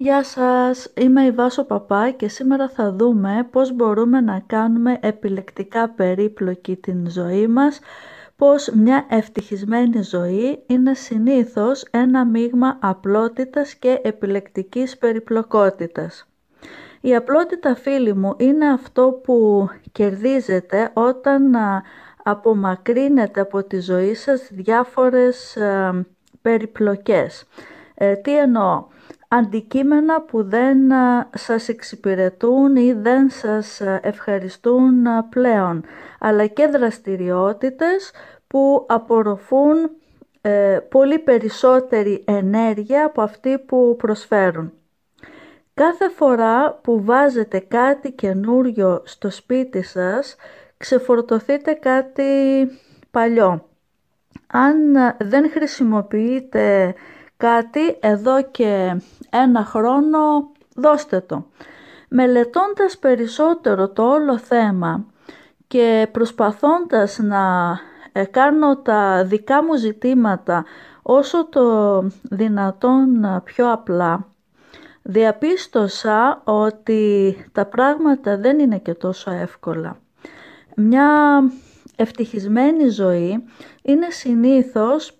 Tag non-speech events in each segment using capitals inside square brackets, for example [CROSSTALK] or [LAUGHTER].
Γεια σας, είμαι η Βάσο Παπά και σήμερα θα δούμε πώς μπορούμε να κάνουμε επιλεκτικά περίπλοκη την ζωή μας, πώς μια ευτυχισμένη ζωή είναι συνήθως ένα μείγμα απλότητας και επιλεκτικής περιπλοκότητας. Η απλότητα φίλοι μου είναι αυτό που κερδίζετε όταν απομακρύνετε από τη ζωή σας διάφορες περιπλοκές. Ε, τι εννοώ αντικείμενα που δεν ε, σας εξυπηρετούν ή δεν σας ε, ευχαριστούν ε, πλέον, αλλά και δραστηριότητες που απορροφούν πολύ περισσότερη ενέργεια από αυτή που προσφέρουν. Κάθε φορά που βάζετε κάτι καινούριο στο σπίτι σας, ξεφορτωθείτε κάτι παλιό. Αν δεν χρησιμοποιείτε κάτι εδώ και ένα χρόνο, δώστε το. Μελετώντας περισσότερο το όλο θέμα και προσπαθώντας να ε, κάνω τα δικά μου ζητήματα όσο το δυνατόν ε, πιο απλά, διαπίστωσα ότι τα πράγματα δεν είναι και τόσο εύκολα. Μια ευτυχισμένη ζωή είναι συνήθως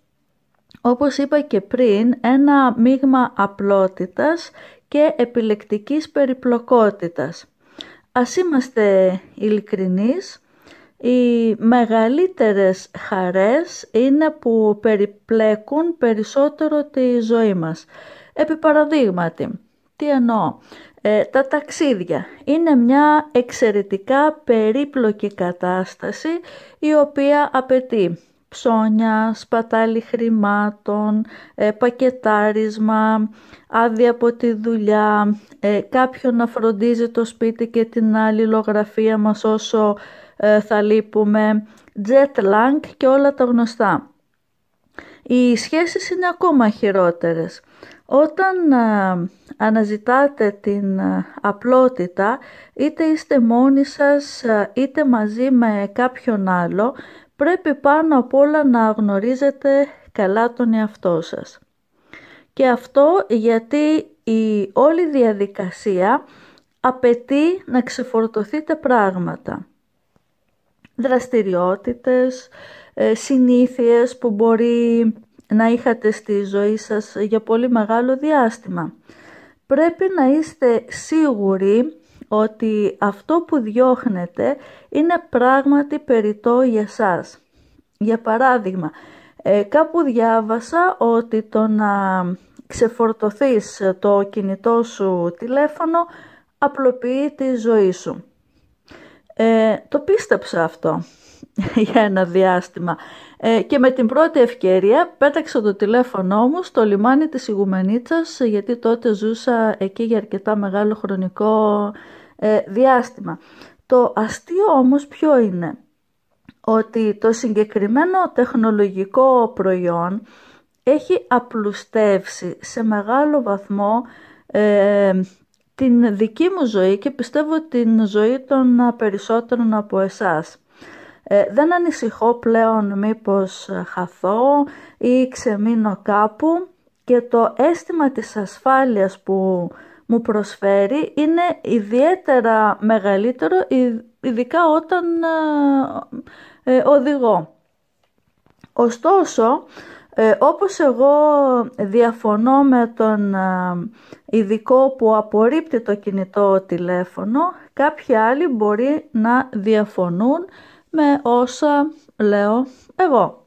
όπως είπα και πριν, ένα μείγμα απλότητας και επιλεκτικής περιπλοκότητας. Ας είμαστε ειλικρινείς, οι μεγαλύτερες χαρές είναι που περιπλέκουν περισσότερο τη ζωή μας. Επί παραδείγματι, τι εννοώ, ε, τα ταξίδια είναι μια εξαιρετικά περίπλοκη κατάσταση η οποία απαιτεί ψώνια, σπατάλη χρημάτων, ε, πακετάρισμα, άδεια από τη δουλειά, ε, κάποιον να φροντίζει το σπίτι και την αλληλογραφία μας όσο ε, θα λείπουμε, jet lag και όλα τα γνωστά. Οι σχέσεις είναι ακόμα χειρότερες. Όταν αναζητάτε την απλότητα, είτε είστε μόνοι σας, είτε μαζί με κάποιον άλλο, πρέπει πάνω απ' όλα να γνωρίζετε καλά τον εαυτό σας. Και αυτό γιατί η όλη διαδικασία απαιτεί να ξεφορτωθείτε πράγματα. Δραστηριότητες, ε, συνήθειες που μπορεί να είχατε στη ζωή σας για πολύ μεγάλο διάστημα. Πρέπει να είστε σίγουροι ότι αυτό που διώχνετε είναι πράγματι περιττό για σας. Για παράδειγμα, ε, κάπου διάβασα ότι το να ξεφορτωθείς το κινητό σου τηλέφωνο απλοποιεί τη ζωή σου. Ε, το πίστεψα αυτό [LAUGHS] για ένα διάστημα. Ε, και με την πρώτη ευκαιρία πέταξα το τηλέφωνό μου στο λιμάνι της Ιγουμενίτσας γιατί τότε ζούσα εκεί για αρκετά μεγάλο χρονικό ε, διάστημα. Το αστείο όμως ποιο είναι ότι το συγκεκριμένο τεχνολογικό προϊόν έχει απλουστεύσει σε μεγάλο βαθμό ε, την δική μου ζωή και πιστεύω την ζωή των περισσότερων από εσάς. Ε, δεν ανησυχώ πλέον μήπως ε, χαθώ ή ξεμείνω κάπου και το αίσθημα της ασφάλειας που μου προσφέρει είναι ιδιαίτερα μεγαλύτερο ειδικά όταν ε, οδηγώ. Ωστόσο, όπως εγώ διαφωνώ με τον ειδικό που απορρίπτει το κινητό τηλέφωνο, κάποιοι άλλοι μπορεί να διαφωνούν με όσα λέω εγώ.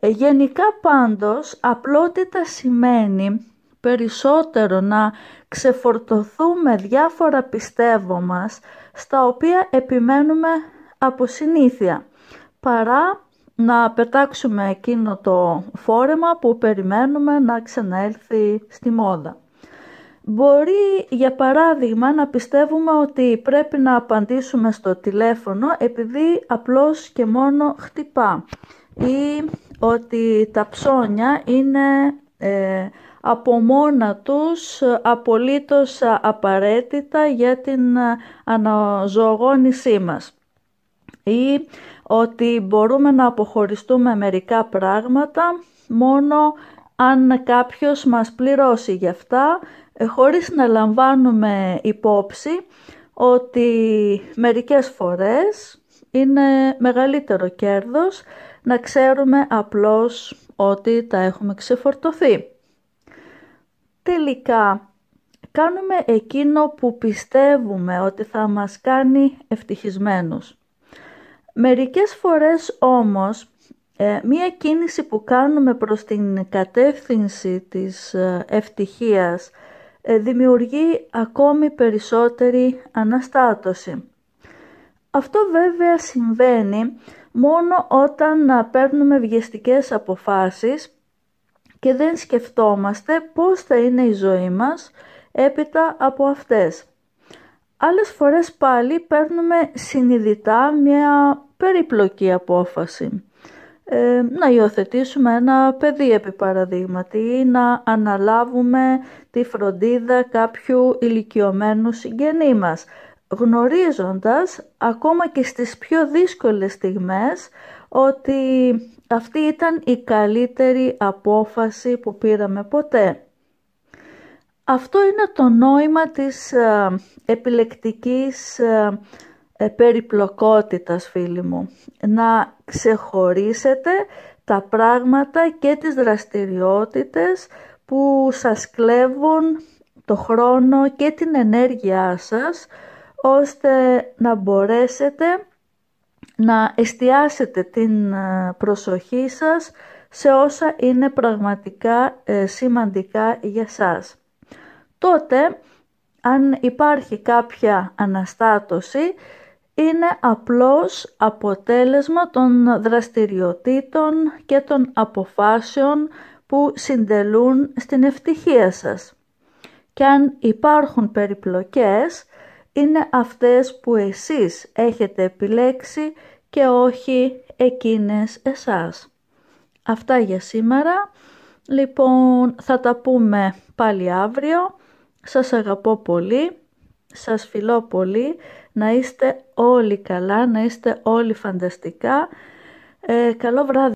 Ε, γενικά πάντως απλότητα σημαίνει περισσότερο να ξεφορτωθούμε διάφορα πιστεύω μας στα οποία επιμένουμε από συνήθεια παρά να πετάξουμε εκείνο το φόρεμα που περιμένουμε να ξαναέλθει στη μόδα. Μπορεί για παράδειγμα να πιστεύουμε ότι πρέπει να απαντήσουμε στο τηλέφωνο επειδή απλώς και μόνο χτυπά ή ότι τα ψώνια είναι ε, από μόνα τους απολύτως απαραίτητα για την αναζωογόνησή μας ή ότι μπορούμε να αποχωριστούμε μερικά πράγματα μόνο αν κάποιος μας πληρώσει γι' αυτά ε, χωρίς να λαμβάνουμε υπόψη ότι μερικές φορές είναι μεγαλύτερο κέρδος να ξέρουμε απλώς ότι τα έχουμε ξεφορτωθεί. Τελικά, κάνουμε εκείνο που πιστεύουμε ότι θα μας κάνει ευτυχισμένους. Μερικές φορές όμως ε, μία κίνηση που κάνουμε προς την κατεύθυνση της ε, ευτυχίας ε, δημιουργεί ακόμη περισσότερη αναστάτωση. Αυτό βέβαια συμβαίνει μόνο όταν παίρνουμε βιαστικές αποφάσεις και δεν σκεφτόμαστε πώς θα είναι η ζωή μας έπειτα από αυτές. Άλλες φορές πάλι παίρνουμε συνειδητά μια περιπλοκή απόφαση. Ε, να υιοθετήσουμε ένα παιδί επί παραδείγματι ή να αναλάβουμε τη φροντίδα κάποιου ηλικιωμένου συγγενή μας γνωρίζοντας ακόμα και στις πιο δύσκολες στιγμές ότι αυτή ήταν η καλύτερη απόφαση που πήραμε ποτέ. Αυτό είναι το νόημα της ε, επιλεκτικής ε, περιπλοκότητας φίλοι μου. Να ξεχωρίσετε τα πράγματα και τις δραστηριότητες που σας κλέβουν το χρόνο και την ενέργειά σας ώστε να μπορέσετε να εστιάσετε την ε, προσοχή σας σε όσα είναι πραγματικά ε, σημαντικά για σας. Τότε, αν υπάρχει κάποια αναστάτωση, είναι απλώς αποτέλεσμα των δραστηριοτήτων και των αποφάσεων που συντελούν στην ευτυχία σας. Και αν υπάρχουν περιπλοκές, είναι αυτές που εσείς έχετε επιλέξει και όχι εκείνες εσάς. Αυτά για σήμερα. Λοιπόν, θα τα πούμε πάλι αύριο. Σας αγαπώ πολύ, σας φιλώ πολύ να είστε όλοι καλά, να είστε όλοι φανταστικά. Ε, καλό βράδυ.